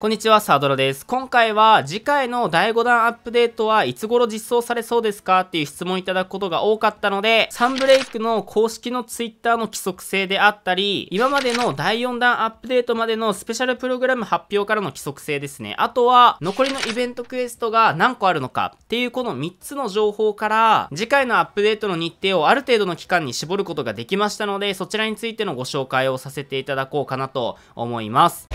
こんにちは、サードロです。今回は次回の第5弾アップデートはいつ頃実装されそうですかっていう質問いただくことが多かったので、サンブレイクの公式の Twitter の規則性であったり、今までの第4弾アップデートまでのスペシャルプログラム発表からの規則性ですね。あとは、残りのイベントクエストが何個あるのかっていうこの3つの情報から、次回のアップデートの日程をある程度の期間に絞ることができましたので、そちらについてのご紹介をさせていただこうかなと思います。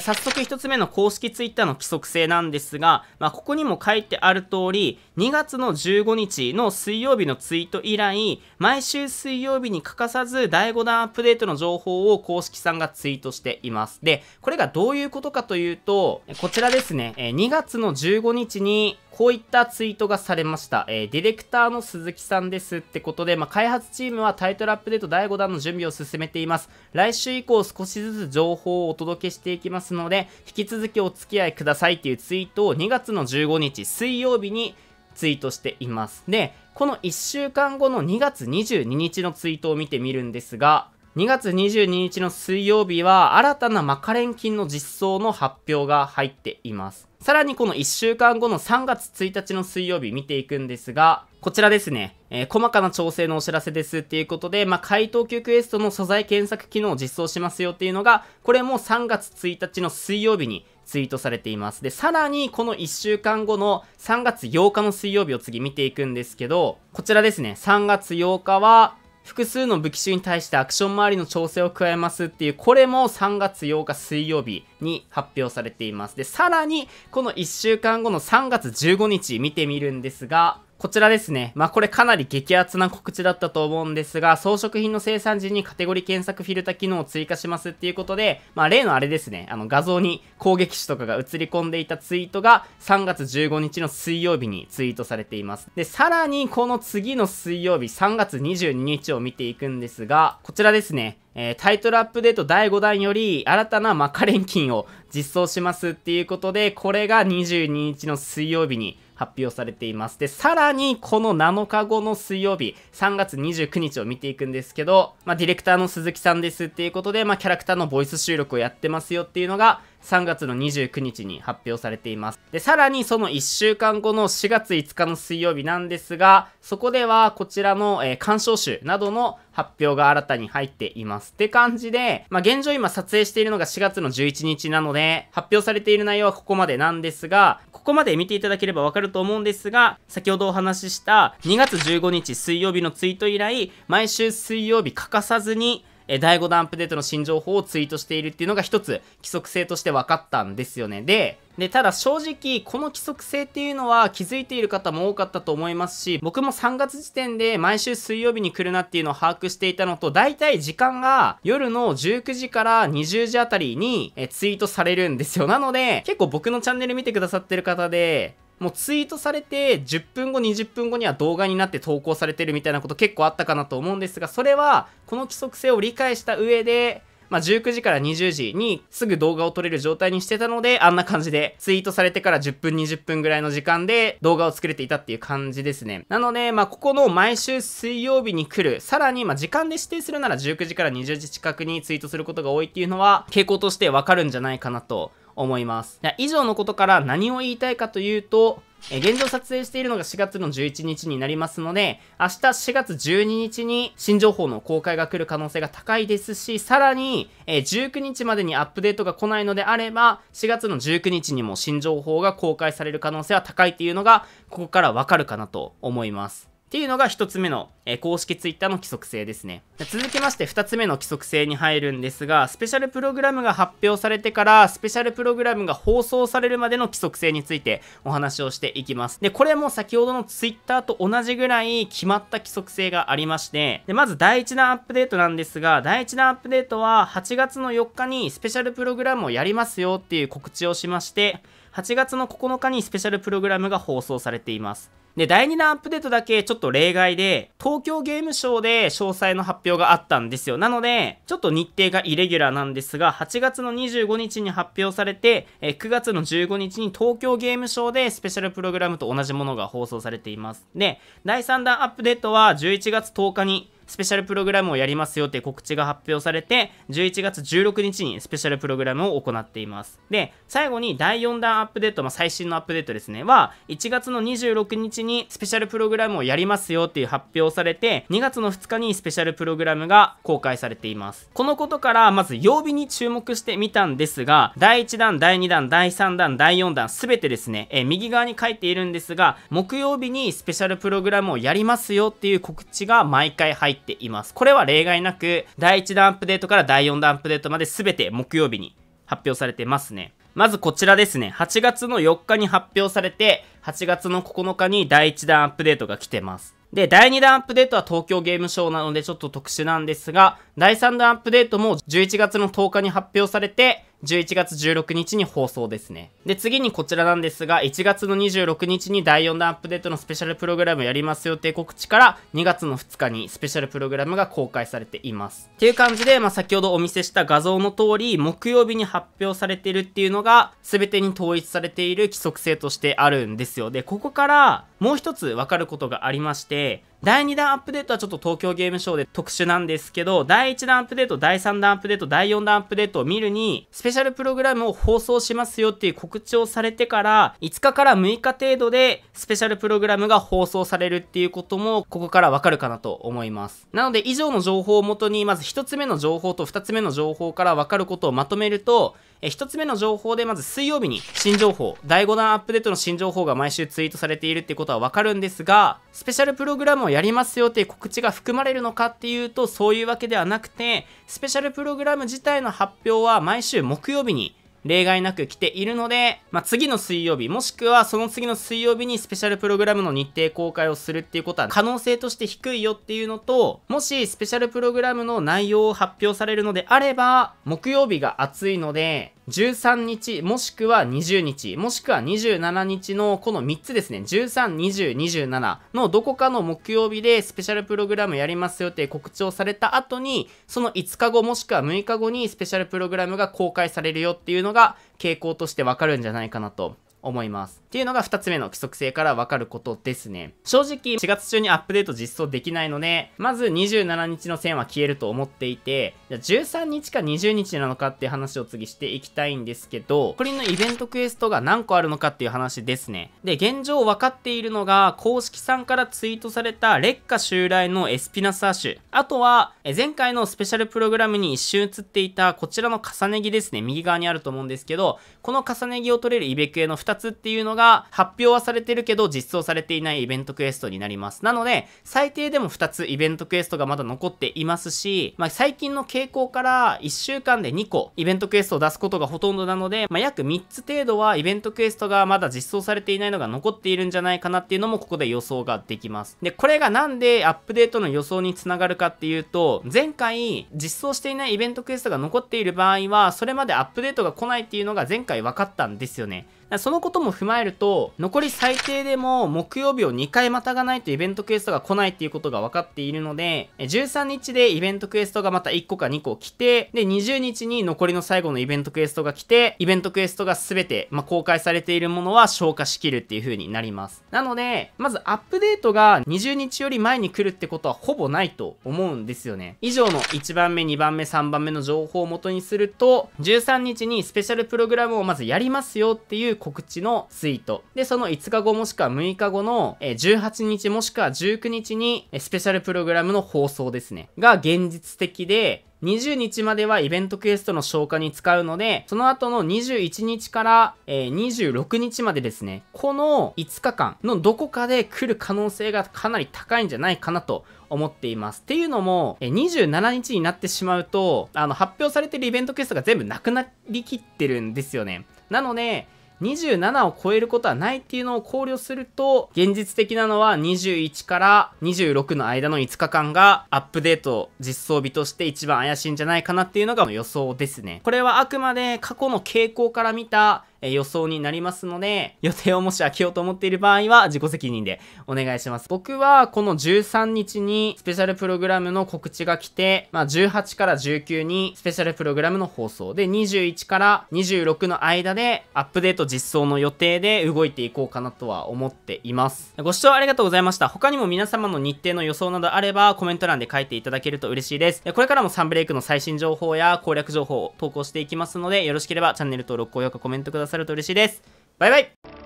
早速1つ目の公式ツイッターの規則性なんですが、まあ、ここにも書いてある通り、2月の15日の水曜日のツイート以来、毎週水曜日に欠かさず第5弾アップデートの情報を公式さんがツイートしています。で、これがどういうことかというと、こちらですね、2月の15日にこういったツイートがされました。えー、ディレクターの鈴木さんですってことで、まあ、開発チームはタイトルアップデート第5弾の準備を進めています。来週以降少しずつ情報をお届けしていきます。ますので、引き続きお付き合いくださいっていうツイートを2月の15日水曜日にツイートしています。で、この1週間後の2月22日のツイートを見てみるんですが、2月22日の水曜日は新たなマカレン菌の実装の発表が入っています。さらにこの1週間後の3月1日の水曜日見ていくんですが、こちらですね、えー、細かな調整のお知らせですっていうことで、まあ、回答級クエストの素材検索機能を実装しますよっていうのが、これも3月1日の水曜日にツイートされています。で、さらにこの1週間後の3月8日の水曜日を次見ていくんですけど、こちらですね、3月8日は、複数の武器種に対してアクション周りの調整を加えますっていう、これも3月8日水曜日に発表されています。で、さらに、この1週間後の3月15日見てみるんですが、こちらですね。まあ、これかなり激アツな告知だったと思うんですが、装飾品の生産時にカテゴリー検索フィルタ機能を追加しますっていうことで、まあ、例のあれですね。あの、画像に攻撃手とかが映り込んでいたツイートが3月15日の水曜日にツイートされています。で、さらにこの次の水曜日3月22日を見ていくんですが、こちらですね。えー、タイトルアップデート第5弾より新たなマカレンキンを実装しますっていうことで、これが22日の水曜日に発表されています。で、さらにこの7日後の水曜日、3月29日を見ていくんですけど、まあ、ディレクターの鈴木さんですっていうことで、まあ、キャラクターのボイス収録をやってますよっていうのが、3月の29日に発表されています。で、さらにその1週間後の4月5日の水曜日なんですが、そこではこちらの、えー、鑑賞集などの発表が新たに入っています。って感じで、まあ、現状今撮影しているのが4月の11日なので、発表されている内容はここまでなんですが、ここまで見ていただければわかると思うんですが、先ほどお話しした2月15日水曜日のツイート以来、毎週水曜日欠かさずに、え第5弾アップデートの新情報をツイートしているっていうのが一つ規則性として分かったんですよね。で、で、ただ正直、この規則性っていうのは気づいている方も多かったと思いますし、僕も3月時点で毎週水曜日に来るなっていうのを把握していたのと、大体時間が夜の19時から20時あたりにえツイートされるんですよ。なので、結構僕のチャンネル見てくださってる方で、もうツイートされて10分後20分後には動画になって投稿されてるみたいなこと結構あったかなと思うんですがそれはこの規則性を理解した上でまあ、19時から20時にすぐ動画を撮れる状態にしてたので、あんな感じでツイートされてから10分20分ぐらいの時間で動画を作れていたっていう感じですね。なので、まあ、ここの毎週水曜日に来る、さらに、ま時間で指定するなら19時から20時近くにツイートすることが多いっていうのは、傾向としてわかるんじゃないかなと思います。以上のことから何を言いたいかというと、現状撮影しているのが4月の11日になりますので、明日4月12日に新情報の公開が来る可能性が高いですし、さらに、19日までにアップデートが来ないのであれば、4月の19日にも新情報が公開される可能性は高いっていうのが、ここからわかるかなと思います。っていうのが1つ目の、えー、公式 twitter の規則性ですね。続きまして2つ目の規則性に入るんですが、スペシャルプログラムが発表されてから、スペシャルプログラムが放送されるまでの規則性についてお話をしていきます。で、これも先ほどの twitter と同じぐらい決まった規則性がありまして、で、まず第1弾アップデートなんですが、第1弾アップデートは8月の4日にスペシャルプログラムをやりますよっていう告知をしまして、8月の9日にスペシャルプログラムが放送されています。で、第2弾アップデートだけちょっと例外で、東京ゲームショウで詳細の発表があったんですよ。なので、ちょっと日程がイレギュラーなんですが、8月の25日に発表されて、え9月の15日に東京ゲームショウでスペシャルプログラムと同じものが放送されています。で、第3弾アップデートは11月10日にスペシャルプログラムをやりますよって告知が発表されて、11月16日にスペシャルプログラムを行っています。で、最後に第4弾アップデート、まあ、最新のアップデートですね、は、1月の26日にスペシャルプログラムをやりますよっていう発表されて、2月の2日にスペシャルプログラムが公開されています。このことから、まず曜日に注目してみたんですが、第1弾、第2弾、第3弾、第4弾、すべてですね、え右側に書いているんですが、木曜日にスペシャルプログラムをやりますよっていう告知が毎回入ってっています。これは例外なく、第1弾アップデートから第4弾アップデートまで全て木曜日に発表されてますね。まずこちらですね。8月の4日に発表されて、8月の9日に第1弾アップデートが来てます。で、第2弾アップデートは東京ゲームショウなのでちょっと特殊なんですが、第3弾アップデートも11月の10日に発表されて、11月16日に放送ですね。で、次にこちらなんですが、1月の26日に第4弾アップデートのスペシャルプログラムやりますよって告知から、2月の2日にスペシャルプログラムが公開されています。っていう感じで、まあ、先ほどお見せした画像の通り、木曜日に発表されてるっていうのが、全てに統一されている規則性としてあるんですよ。で、ここから、もう一つ分かることがありまして、第2弾アップデートはちょっと東京ゲームショウで特殊なんですけど、第1弾アップデート、第3弾アップデート、第4弾アップデートを見るに、スペシャルプログラムを放送しますよっていう告知をされてから、5日から6日程度で、スペシャルプログラムが放送されるっていうことも、ここからわかるかなと思います。なので、以上の情報をもとに、まず1つ目の情報と2つ目の情報からわかることをまとめると、え1つ目の情報でまず水曜日に新情報第5弾アップデートの新情報が毎週ツイートされているってことはわかるんですがスペシャルプログラムをやりますよっていう告知が含まれるのかっていうとそういうわけではなくてスペシャルプログラム自体の発表は毎週木曜日に例外なく来ているので、まあ、次の水曜日、もしくはその次の水曜日にスペシャルプログラムの日程公開をするっていうことは可能性として低いよっていうのと、もしスペシャルプログラムの内容を発表されるのであれば、木曜日が暑いので、13日、もしくは20日、もしくは27日のこの3つですね、13、20、27のどこかの木曜日でスペシャルプログラムやりますよって告知をされた後に、その5日後もしくは6日後にスペシャルプログラムが公開されるよっていうのが傾向としてわかるんじゃないかなと思います。っていうのが2つ目の規則性からわかることですね。正直、4月中にアップデート実装できないので、まず27日の線は消えると思っていて、じゃ13日か20日なのかっていう話を次していきたいんですけど、これのイベントクエストが何個あるのかっていう話ですね。で、現状分かっているのが、公式さんからツイートされた劣化襲来のエスピナスアッシュ。あとは、前回のスペシャルプログラムに一瞬映っていたこちらの重ね着ですね。右側にあると思うんですけど、この重ね着を取れるイベクエの2っていうのが発表はされてるけど実装されていないイベントクエストになります。なので、最低でも2つイベントクエストがまだ残っていますし、まあ、最近の傾向から1週間で2個イベントクエストを出すことがほとんどなので、まあ、約3つ程度はイベントクエストがまだ実装されていないのが残っているんじゃないかなっていうのもここで予想ができます。で、これがなんでアップデートの予想につながるかっていうと、前回実装していないイベントクエストが残っている場合は、それまでアップデートが来ないっていうのが前回分かったんですよね。そのことも踏まえると、残り最低でも木曜日を2回またがないとイベントクエストが来ないっていうことが分かっているので、13日でイベントクエストがまた1個か2個来て、で、20日に残りの最後のイベントクエストが来て、イベントクエストが全て、まあ、公開されているものは消化しきるっていう風になります。なので、まずアップデートが20日より前に来るってことはほぼないと思うんですよね。以上の1番目、2番目、3番目の情報を元にすると、13日にスペシャルプログラムをまずやりますよっていう告知のツイート。で、その5日後もしくは6日後の18日もしくは19日にスペシャルプログラムの放送ですね。が現実的で、20日まではイベントクエストの消化に使うので、その後の21日から、え26日までですね、この5日間のどこかで来る可能性がかなり高いんじゃないかなと思っています。っていうのも、え27日になってしまうと、あの、発表されてるイベントクエストが全部なくなりきってるんですよね。なので、27を超えることはないっていうのを考慮すると、現実的なのは21から26の間の5日間がアップデート実装日として一番怪しいんじゃないかなっていうのが予想ですね。これはあくまで過去の傾向から見たえ予想になりますので、予定をもし開けようと思っている場合は自己責任でお願いします。僕はこの13日にスペシャルプログラムの告知が来て、まあ、18から19にスペシャルプログラムの放送で、21から26の間でアップデート実装の予定で動いていこうかなとは思っています。ご視聴ありがとうございました。他にも皆様の日程の予想などあればコメント欄で書いていただけると嬉しいです。これからもサンブレイクの最新情報や攻略情報を投稿していきますので、よろしければチャンネル登録、高評価、コメントください。ださると嬉しいです。バイバイ